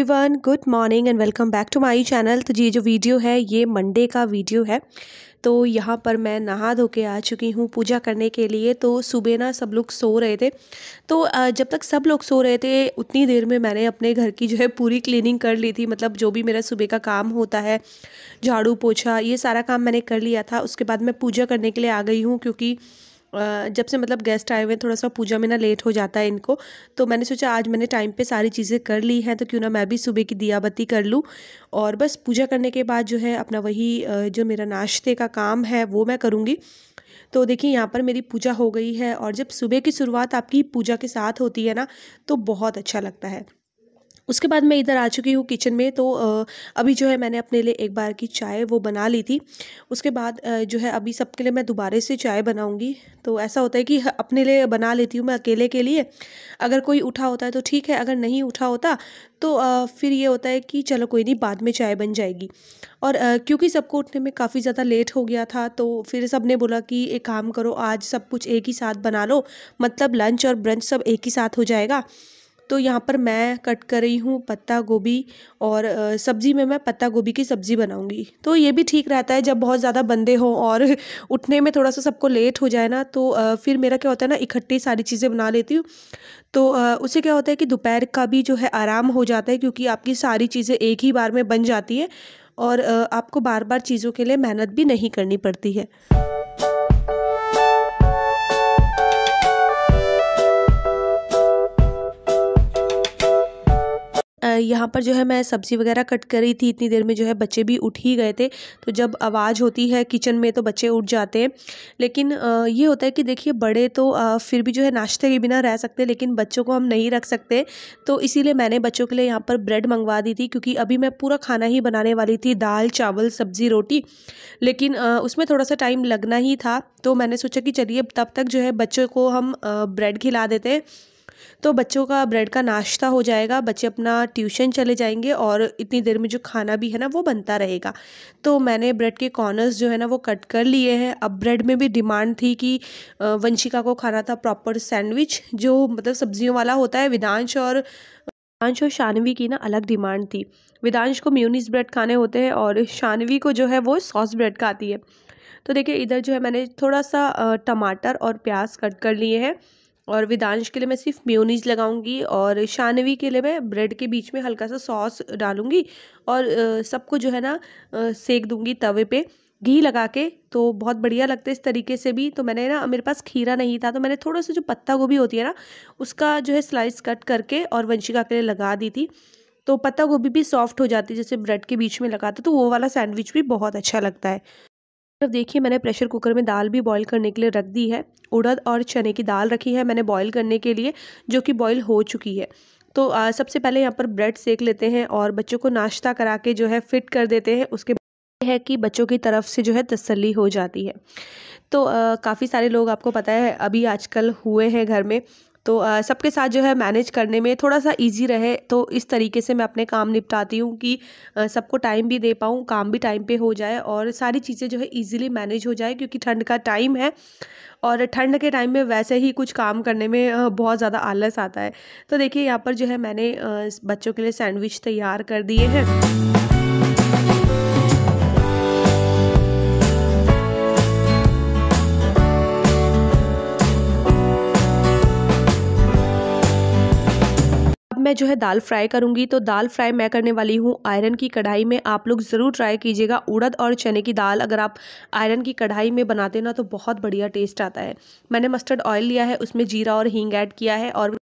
everyone good morning and welcome back to my channel तो ये जो वीडियो है ये मंडे का वीडियो है तो यहाँ पर मैं नहा धो के आ चुकी हूँ पूजा करने के लिए तो सुबह ना सब लोग सो रहे थे तो जब तक सब लोग सो रहे थे उतनी देर में मैंने अपने घर की जो है पूरी क्लीनिंग कर ली थी मतलब जो भी मेरा सुबह का काम होता है झाड़ू पोछा ये सारा काम मैंने कर लिया था उसके बाद मैं पूजा करने के लिए आ गई हूँ क्योंकि जब से मतलब गेस्ट आए हुए हैं थोड़ा सा पूजा में ना लेट हो जाता है इनको तो मैंने सोचा आज मैंने टाइम पे सारी चीज़ें कर ली हैं तो क्यों ना मैं भी सुबह की दिया बत्ती कर लूँ और बस पूजा करने के बाद जो है अपना वही जो मेरा नाश्ते का काम है वो मैं करूँगी तो देखिए यहाँ पर मेरी पूजा हो गई है और जब सुबह की शुरुआत आपकी पूजा के साथ होती है ना तो बहुत अच्छा लगता है उसके बाद मैं इधर आ चुकी हूँ किचन में तो अभी जो है मैंने अपने लिए एक बार की चाय वो बना ली थी उसके बाद जो है अभी सबके लिए मैं दोबारे से चाय बनाऊँगी तो ऐसा होता है कि अपने लिए बना लेती हूँ मैं अकेले के लिए अगर कोई उठा होता है तो ठीक है अगर नहीं उठा होता तो फिर ये होता है कि चलो कोई नहीं बाद में चाय बन जाएगी और क्योंकि सबको उठने में काफ़ी ज़्यादा लेट हो गया था तो फिर सब ने बोला कि एक काम करो आज सब कुछ एक ही साथ बना लो मतलब लंच और ब्रंच सब एक ही साथ हो जाएगा तो यहाँ पर मैं कट कर रही हूँ पत्ता गोभी और सब्ज़ी में मैं पत्ता गोभी की सब्ज़ी बनाऊँगी तो ये भी ठीक रहता है जब बहुत ज़्यादा बंदे हों और उठने में थोड़ा सा सबको लेट हो जाए ना तो फिर मेरा क्या होता है ना इकट्ठी सारी चीज़ें बना लेती हूँ तो उसे क्या होता है कि दोपहर का भी जो है आराम हो जाता है क्योंकि आपकी सारी चीज़ें एक ही बार में बन जाती है और आपको बार बार चीज़ों के लिए मेहनत भी नहीं करनी पड़ती है यहाँ पर जो है मैं सब्ज़ी वगैरह कट करी थी इतनी देर में जो है बच्चे भी उठ ही गए थे तो जब आवाज़ होती है किचन में तो बच्चे उठ जाते हैं लेकिन ये होता है कि देखिए बड़े तो फिर भी जो है नाश्ते के बिना रह सकते लेकिन बच्चों को हम नहीं रख सकते तो इसीलिए मैंने बच्चों के लिए यहाँ पर ब्रेड मंगवा दी थी क्योंकि अभी मैं पूरा खाना ही बनाने वाली थी दाल चावल सब्ज़ी रोटी लेकिन उसमें थोड़ा सा टाइम लगना ही था तो मैंने सोचा कि चलिए तब तक जो है बच्चों को हम ब्रेड खिला देते हैं तो बच्चों का ब्रेड का नाश्ता हो जाएगा बच्चे अपना ट्यूशन चले जाएंगे और इतनी देर में जो खाना भी है ना वो बनता रहेगा तो मैंने ब्रेड के कॉर्नर्स जो है ना वो कट कर लिए हैं अब ब्रेड में भी डिमांड थी कि वंशिका को खाना था प्रॉपर सैंडविच जो मतलब सब्जियों वाला होता है विदांश और विदांश और शानवी की ना अलग डिमांड थी विदांश को म्यूनिस ब्रेड खाने होते हैं और शानवी को जो है वो सॉस ब्रेड खाती है तो देखिए इधर जो है मैंने थोड़ा सा टमाटर और प्याज कट कर लिए हैं और विदांश के लिए मैं सिर्फ म्योनीज लगाऊंगी और शानवी के लिए मैं ब्रेड के बीच में हल्का सा सॉस डालूंगी और सबको जो है ना सेक दूंगी तवे पे घी लगा के तो बहुत बढ़िया लगता है इस तरीके से भी तो मैंने ना मेरे पास खीरा नहीं था तो मैंने थोड़ा सा जो पत्ता गोभी होती है ना उसका जो है स्लाइस कट करके और वंशिका के लिए लगा दी थी तो पत्ता गोभी भी सॉफ्ट हो जाती है जैसे ब्रेड के बीच में लगाते तो वो वाला सैंडविच भी बहुत अच्छा लगता है तरफ तो देखिए मैंने प्रेशर कुकर में दाल भी बॉईल करने के लिए रख दी है उड़द और चने की दाल रखी है मैंने बॉईल करने के लिए जो कि बॉईल हो चुकी है तो आ, सबसे पहले यहाँ पर ब्रेड सेक लेते हैं और बच्चों को नाश्ता करा के जो है फिट कर देते हैं उसके है कि बच्चों की तरफ से जो है तसल्ली हो जाती है तो काफ़ी सारे लोग आपको पता है अभी आजकल हुए हैं घर में तो सबके साथ जो है मैनेज करने में थोड़ा सा ईजी रहे तो इस तरीके से मैं अपने काम निपटाती हूँ कि सबको टाइम भी दे पाऊँ काम भी टाइम पर हो जाए और सारी चीज़ें जो है ईजिली मैनेज हो जाए क्योंकि ठंड का टाइम है और ठंड के टाइम में वैसे ही कुछ काम करने में बहुत ज़्यादा आलस आता है तो देखिए यहाँ पर जो है मैंने बच्चों के लिए सैंडविच तैयार कर दिए हैं मैं जो है दाल फ्राई करूंगी तो दाल फ्राई मैं करने वाली हूँ आयरन की कढ़ाई में आप लोग ज़रूर ट्राई कीजिएगा उड़द और चने की दाल अगर आप आयरन की कढ़ाई में बनाते ना तो बहुत बढ़िया टेस्ट आता है मैंने मस्टर्ड ऑयल लिया है उसमें जीरा और हींग ऐड किया है और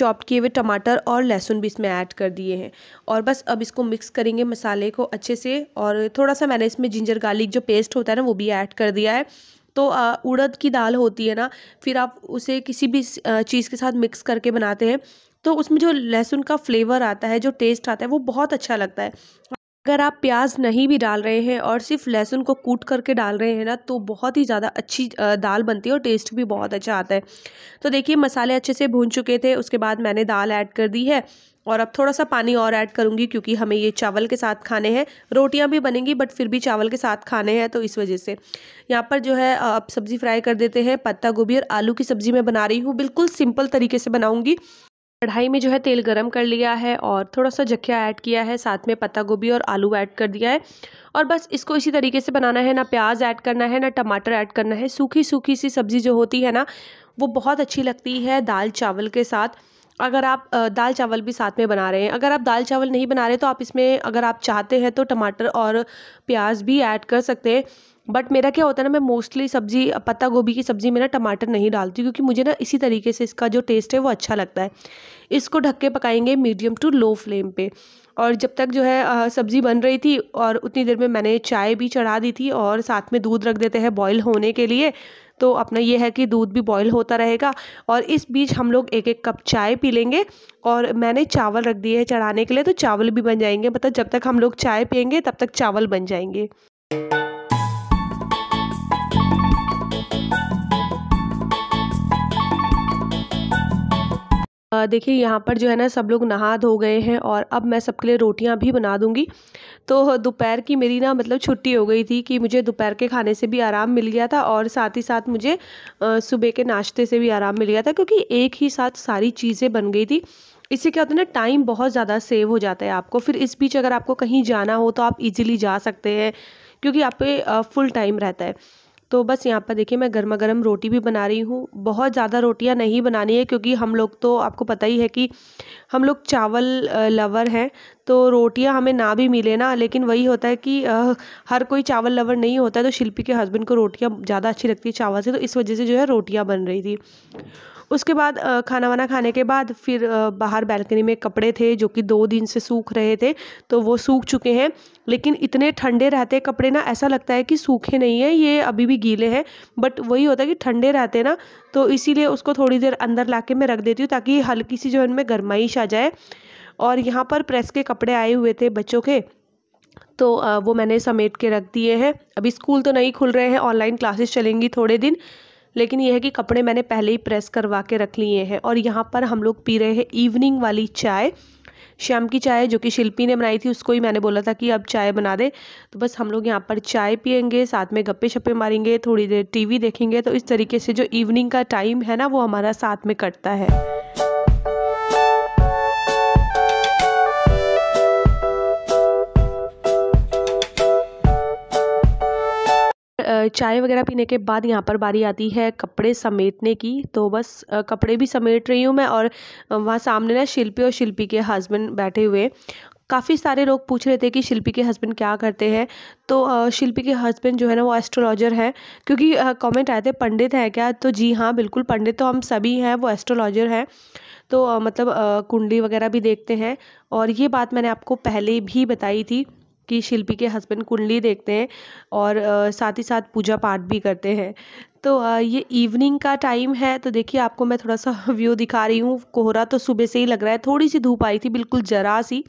चॉप किए हुए टमाटर और लहसुन भी इसमें ऐड कर दिए हैं और बस अब इसको मिक्स करेंगे मसाले को अच्छे से और थोड़ा सा मैंने इसमें जिंजर गार्लिक जो पेस्ट होता है ना वो भी ऐड कर दिया है तो उड़द की दाल होती है ना फिर आप उसे किसी भी चीज़ के साथ मिक्स करके बनाते हैं तो उसमें जो लहसुन का फ्लेवर आता है जो टेस्ट आता है वो बहुत अच्छा लगता है अगर आप प्याज नहीं भी डाल रहे हैं और सिर्फ लहसुन को कूट करके डाल रहे हैं ना तो बहुत ही ज़्यादा अच्छी दाल बनती है और टेस्ट भी बहुत अच्छा आता है तो देखिए मसाले अच्छे से भून चुके थे उसके बाद मैंने दाल ऐड कर दी है और अब थोड़ा सा पानी और ऐड करूँगी क्योंकि हमें ये चावल के साथ खाने हैं रोटियाँ भी बनेंगी बट फिर भी चावल के साथ खाने हैं तो इस वजह से यहाँ पर जो है अब सब्ज़ी फ्राई कर देते हैं पत्ता गोभी और आलू की सब्ज़ी मैं बना रही हूँ बिल्कुल सिंपल तरीके से बनाऊँगी कढ़ाई में जो है तेल गरम कर लिया है और थोड़ा सा जखिया ऐड किया है साथ में पत्ता गोभी और आलू ऐड कर दिया है और बस इसको इसी तरीके से बनाना है ना प्याज ऐड करना है ना टमाटर ऐड करना है सूखी सूखी सी सब्ज़ी जो होती है ना वो बहुत अच्छी लगती है दाल चावल के साथ अगर आप दाल चावल भी साथ में बना रहे हैं अगर आप दाल चावल नहीं बना रहे तो आप इसमें अगर आप चाहते हैं तो टमाटर और प्याज भी ऐड कर सकते हैं बट मेरा क्या होता है ना मैं मोस्टली सब्ज़ी पत्ता गोभी की सब्ज़ी में ना टमाटर नहीं डालती क्योंकि मुझे ना इसी तरीके से इसका जो टेस्ट है वो अच्छा लगता है इसको ढक के पकाएंगे मीडियम टू लो फ्लेम पे और जब तक जो है सब्ज़ी बन रही थी और उतनी देर में मैंने चाय भी चढ़ा दी थी और साथ में दूध रख देते हैं बॉयल होने के लिए तो अपना ये है कि दूध भी बॉयल होता रहेगा और इस बीच हम लोग एक एक कप चाय पी लेंगे और मैंने चावल रख दिए हैं चढ़ाने के लिए तो चावल भी बन जाएंगे मतलब जब तक हम लोग चाय पियेंगे तब तक चावल बन जाएंगे देखिए यहाँ पर जो है ना सब लोग नहा धो गए हैं और अब मैं सबके लिए रोटियाँ भी बना दूँगी तो दोपहर की मेरी ना मतलब छुट्टी हो गई थी कि मुझे दोपहर के खाने से भी आराम मिल गया था और साथ ही साथ मुझे सुबह के नाश्ते से भी आराम मिल गया था क्योंकि एक ही साथ सारी चीज़ें बन गई थी इससे क्या होता है ना टाइम बहुत ज़्यादा सेव हो जाता है आपको फिर इस बीच अगर आपको कहीं जाना हो तो आप इजीली जा सकते हैं क्योंकि आप पे फुल टाइम रहता है तो बस यहाँ पर देखिए मैं गर्मा गर्म रोटी भी बना रही हूँ बहुत ज़्यादा रोटियाँ नहीं बनानी है क्योंकि हम लोग तो आपको पता ही है कि हम लोग चावल लवर हैं तो रोटियाँ हमें ना भी मिले ना लेकिन वही होता है कि आ, हर कोई चावल लवर नहीं होता है तो शिल्पी के हस्बैंड को रोटियाँ ज़्यादा अच्छी लगती है चावल से तो इस वजह से जो है रोटियाँ बन रही थी उसके बाद खाना वाना खाने के बाद फिर बाहर बैल्कनी में कपड़े थे जो कि दो दिन से सूख रहे थे तो वो सूख चुके हैं लेकिन इतने ठंडे रहते कपड़े ना ऐसा लगता है कि सूखे नहीं है ये अभी भी गीले हैं बट वही होता है कि ठंडे रहते ना तो इसीलिए उसको थोड़ी देर अंदर ला मैं रख देती हूँ ताकि हल्की सी जो है उनमें गर्माइश आ जाए और यहाँ पर प्रेस के कपड़े आए हुए थे बच्चों के तो वो मैंने समेट के रख दिए हैं अभी स्कूल तो नहीं खुल रहे हैं ऑनलाइन क्लासेस चलेंगी थोड़े दिन लेकिन यह है कि कपड़े मैंने पहले ही प्रेस करवा के रख लिए हैं और यहाँ पर हम लोग पी रहे हैं इवनिंग वाली चाय शाम की चाय जो कि शिल्पी ने बनाई थी उसको ही मैंने बोला था कि अब चाय बना दे तो बस हम लोग यहाँ पर चाय पियेंगे साथ में गप्पे शप्पे मारेंगे थोड़ी देर टीवी देखेंगे तो इस तरीके से जो इवनिंग का टाइम है ना वो हमारा साथ में कटता है चाय वगैरह पीने के बाद यहाँ पर बारी आती है कपड़े समेटने की तो बस कपड़े भी समेट रही हूँ मैं और वहाँ सामने ना शिल्पी और शिल्पी के हस्बैंड बैठे हुए काफ़ी सारे लोग पूछ रहे थे कि शिल्पी के हस्बैंड क्या करते हैं तो शिल्पी के हस्बैंड जो है ना वो एस्ट्रोलॉजर हैं क्योंकि कमेंट आए थे पंडित हैं क्या तो जी हाँ बिल्कुल पंडित तो हम सभी हैं वो एस्ट्रोलॉजर हैं तो मतलब कुंडली वगैरह भी देखते हैं और ये बात मैंने आपको पहले भी बताई थी कि शिल्पी के हस्बैंड कुंडली देखते हैं और साथ ही साथ पूजा पाठ भी करते हैं तो ये इवनिंग का टाइम है तो देखिए आपको मैं थोड़ा सा व्यू दिखा रही हूँ कोहरा तो सुबह से ही लग रहा है थोड़ी सी धूप आई थी बिल्कुल जरा सी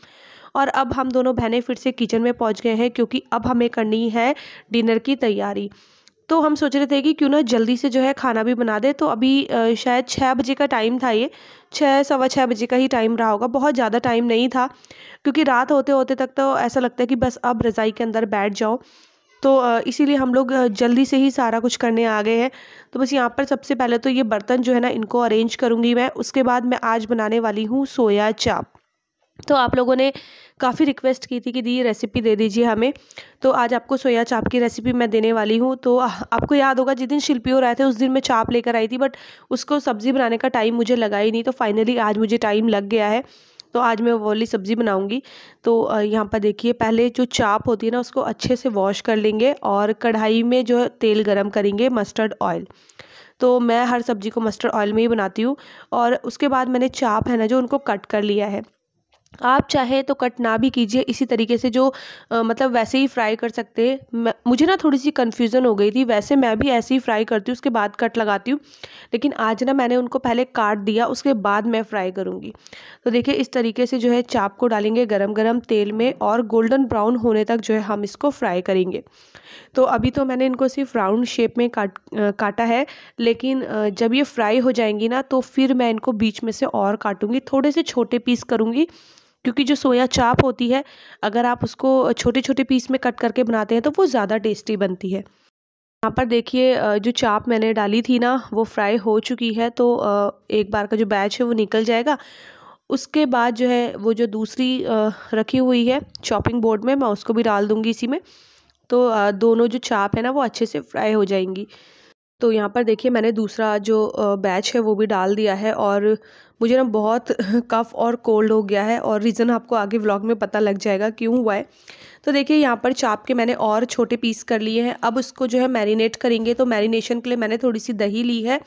और अब हम दोनों बहनें फिर से किचन में पहुँच गए हैं क्योंकि अब हमें करनी है डिनर की तैयारी तो हम सोच रहे थे कि क्यों ना जल्दी से जो है खाना भी बना दे तो अभी शायद छः बजे का टाइम था ये छः सवा छः बजे का ही टाइम रहा होगा बहुत ज़्यादा टाइम नहीं था क्योंकि रात होते होते तक तो ऐसा लगता है कि बस अब रज़ाई के अंदर बैठ जाओ तो इसीलिए हम लोग जल्दी से ही सारा कुछ करने आ गए हैं तो बस यहाँ पर सबसे पहले तो ये बर्तन जो है ना इनको अरेंज करूँगी मैं उसके बाद मैं आज बनाने वाली हूँ सोया चाप तो आप लोगों ने काफ़ी रिक्वेस्ट की थी कि दी रेसिपी दे दीजिए हमें तो आज आपको सोया चाप की रेसिपी मैं देने वाली हूँ तो आपको याद होगा जिस दिन शिल्पी और आए थे उस दिन मैं चाप लेकर आई थी बट उसको सब्ज़ी बनाने का टाइम मुझे लगा ही नहीं तो फाइनली आज मुझे टाइम लग गया है तो आज मैं वो वाली सब्ज़ी बनाऊंगी तो यहाँ पर देखिए पहले जो चाप होती है ना उसको अच्छे से वॉश कर लेंगे और कढ़ाई में जो है तेल गरम करेंगे मस्टर्ड ऑयल तो मैं हर सब्ज़ी को मस्टर्ड ऑयल में ही बनाती हूँ और उसके बाद मैंने चाप है ना जो उनको कट कर लिया है आप चाहे तो कट ना भी कीजिए इसी तरीके से जो आ, मतलब वैसे ही फ्राई कर सकते हैं मुझे ना थोड़ी सी कन्फ्यूज़न हो गई थी वैसे मैं भी ऐसे ही फ्राई करती हूँ उसके बाद कट लगाती हूँ लेकिन आज ना मैंने उनको पहले काट दिया उसके बाद मैं फ्राई करूँगी तो देखिए इस तरीके से जो है चाप को डालेंगे गरम गरम तेल में और गोल्डन ब्राउन होने तक जो है हम इसको फ्राई करेंगे तो अभी तो मैंने इनको सिर्फ राउंड शेप में काट काटा है लेकिन जब ये फ्राई हो जाएंगी ना तो फिर मैं इनको बीच में से और काटूँगी थोड़े से छोटे पीस करूँगी क्योंकि जो सोया चाप होती है अगर आप उसको छोटे छोटे पीस में कट करके बनाते हैं तो वो ज़्यादा टेस्टी बनती है यहाँ पर देखिए जो चाप मैंने डाली थी ना वो फ्राई हो चुकी है तो एक बार का जो बैच है वो निकल जाएगा उसके बाद जो है वो जो दूसरी रखी हुई है चॉपिंग बोर्ड में मैं उसको भी डाल दूँगी इसी में तो दोनों जो चाप है ना वो अच्छे से फ्राई हो जाएंगी तो यहाँ पर देखिए मैंने दूसरा जो बैच है वो भी डाल दिया है और मुझे ना बहुत कफ़ और कोल्ड हो गया है और रीज़न आपको आगे व्लॉग में पता लग जाएगा क्यों हुआ है तो देखिए यहाँ पर चाप के मैंने और छोटे पीस कर लिए हैं अब उसको जो है मैरिनेट करेंगे तो मैरिनेशन के लिए मैंने थोड़ी सी दही ली है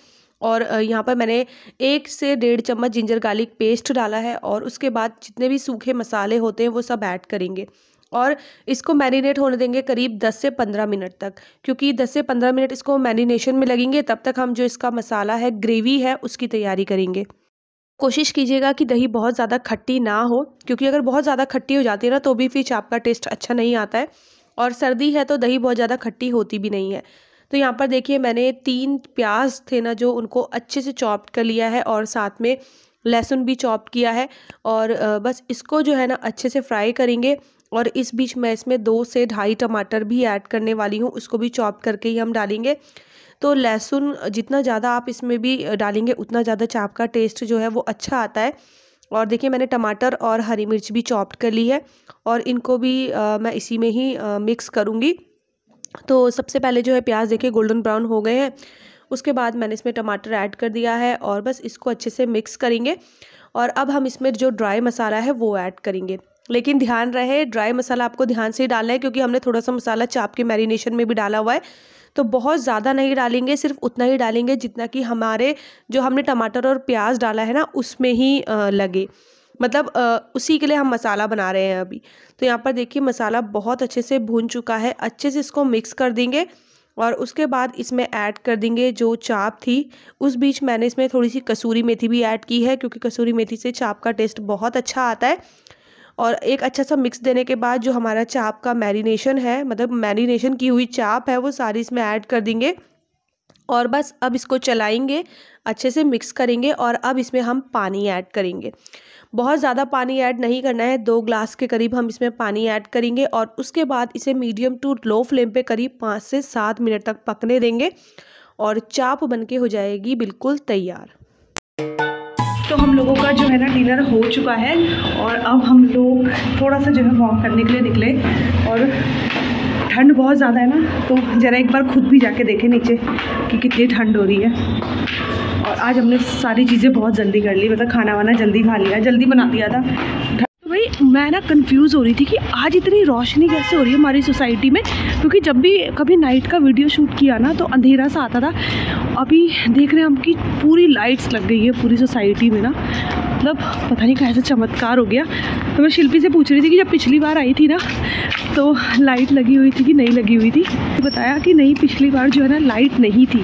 और यहाँ पर मैंने एक से डेढ़ चम्मच जिंजर गार्लिक पेस्ट डाला है और उसके बाद जितने भी सूखे मसाले होते हैं वो सब ऐड करेंगे और इसको मैरिनेट होने देंगे करीब 10 से 15 मिनट तक क्योंकि 10 से 15 मिनट इसको मैरिनेशन में लगेंगे तब तक हम जो इसका मसाला है ग्रेवी है उसकी तैयारी करेंगे कोशिश कीजिएगा कि दही बहुत ज़्यादा खट्टी ना हो क्योंकि अगर बहुत ज़्यादा खट्टी हो जाती है ना तो भी फिर आपका टेस्ट अच्छा नहीं आता है और सर्दी है तो दही बहुत ज़्यादा खट्टी होती भी नहीं है तो यहाँ पर देखिए मैंने तीन प्याज थे ना जो उनको अच्छे से चॉप कर लिया है और साथ में लहसुन भी चॉप किया है और बस इसको जो है ना अच्छे से फ्राई करेंगे और इस बीच मैं इसमें दो से ढाई टमाटर भी ऐड करने वाली हूँ उसको भी चॉप करके ही हम डालेंगे तो लहसुन जितना ज़्यादा आप इसमें भी डालेंगे उतना ज़्यादा चाप का टेस्ट जो है वो अच्छा आता है और देखिए मैंने टमाटर और हरी मिर्च भी चॉप्ड कर ली है और इनको भी आ, मैं इसी में ही आ, मिक्स करूँगी तो सबसे पहले जो है प्याज देखिए गोल्डन ब्राउन हो गए हैं उसके बाद मैंने इसमें टमाटर ऐड कर दिया है और बस इसको अच्छे से मिक्स करेंगे और अब हम इसमें जो ड्राई मसाला है वो ऐड करेंगे लेकिन ध्यान रहे ड्राई मसाला आपको ध्यान से ही डालना है क्योंकि हमने थोड़ा सा मसाला चाप के मैरिनेशन में भी डाला हुआ है तो बहुत ज़्यादा नहीं डालेंगे सिर्फ उतना ही डालेंगे जितना कि हमारे जो हमने टमाटर और प्याज डाला है ना उसमें ही लगे मतलब उसी के लिए हम मसाला बना रहे हैं अभी तो यहाँ पर देखिए मसाला बहुत अच्छे से भून चुका है अच्छे से इसको मिक्स कर देंगे और उसके बाद इसमें ऐड कर देंगे जो चाप थी उस बीच मैंने इसमें थोड़ी सी कसूरी मेथी भी ऐड की है क्योंकि कसूरी मेथी से चाप का टेस्ट बहुत अच्छा आता है और एक अच्छा सा मिक्स देने के बाद जो हमारा चाप का मैरिनेशन है मतलब मैरिनेशन की हुई चाप है वो सारी इसमें ऐड कर देंगे और बस अब इसको चलाएंगे अच्छे से मिक्स करेंगे और अब इसमें हम पानी ऐड करेंगे बहुत ज़्यादा पानी ऐड नहीं करना है दो ग्लास के करीब हम इसमें पानी ऐड करेंगे और उसके बाद इसे मीडियम टू लो फ्लेम पे करीब पाँच से सात मिनट तक पकने देंगे और चाप बनके हो जाएगी बिल्कुल तैयार तो हम लोगों का जो है ना डिनर हो चुका है और अब हम लोग थोड़ा सा जो है वॉक करने के लिए निकले और ठंड बहुत ज़्यादा है ना तो ज़रा एक बार खुद भी जाके देखें नीचे कि कितनी ठंड हो रही है और आज हमने सारी चीज़ें बहुत जल्दी कर ली मतलब खाना वाना जल्दी खा लिया जल्दी बना दिया था मैं ना कंफ्यूज हो रही थी कि आज इतनी रोशनी कैसे हो रही है हमारी सोसाइटी में क्योंकि जब भी कभी नाइट का वीडियो शूट किया ना तो अंधेरा सा आता था अभी देख रहे हैं हम कि पूरी लाइट्स लग गई है पूरी सोसाइटी में ना मतलब पता नहीं कैसे चमत्कार हो गया तो मैं शिल्पी से पूछ रही थी कि जब पिछली बार आई थी ना तो लाइट लगी हुई थी कि नहीं लगी हुई थी बताया कि नहीं पिछली बार जो है ना लाइट नहीं थी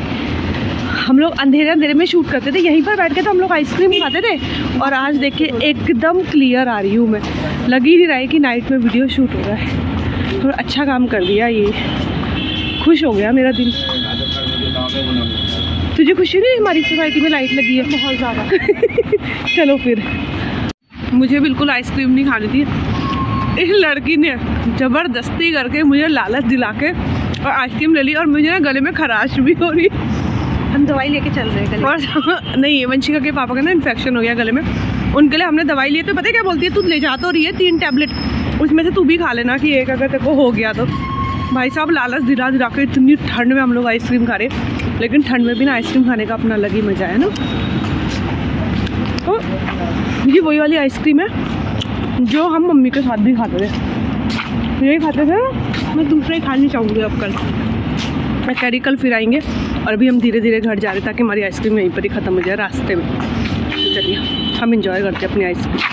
हम लोग अंधेरे अंधेरे में शूट करते थे यहीं पर बैठ के तो हम लोग आइसक्रीम खाते थे और आज देखिए एकदम क्लियर आ रही हूँ मैं लग ही नहीं रहा है कि नाइट में वीडियो शूट हो रहा है थोड़ा अच्छा काम कर दिया ये खुश हो गया मेरा दिल तुझे खुशी नहीं हमारी सोसाइटी में लाइट लगी है बहुत ज़्यादा चलो फिर मुझे बिल्कुल आइसक्रीम नहीं खानी थी इस लड़की ने ज़बरदस्ती करके मुझे लालच दिला के और आइसक्रीम ले ली और मुझे ना गले में खराश भी हो रही हम दवाई लेके चल रहे हैं और नहीं वंशिका के पापा का ना इन्फेक्शन हो गया गले में उनके लिए हमने दवाई लिए तो पता क्या बोलती है तू ले जा तो रही है तीन टैबलेट उसमें से तू भी खा लेना कि एक अगर तेरे को हो गया तो भाई साहब लालच दिला दिला के इतनी ठंड में हम लोग आइसक्रीम खा रहे लेकिन ठंड में भी ना आइसक्रीम खाने का अपना अलग ही मज़ा है ना तो ये वही वाली आइसक्रीम है जो हम मम्मी के साथ भी खाते थे यही खाते थे मैं दूसरा ही खानी चाहूँगी अब कल मैं कैरी कल फिर आएंगे और अभी हम धीरे धीरे घर जा रहे हैं ताकि हमारी आइसक्रीम यहीं पर ही ख़त्म हो जाए रास्ते में तो चलिए हम इंजॉय करते हैं अपनी आइसक्रीम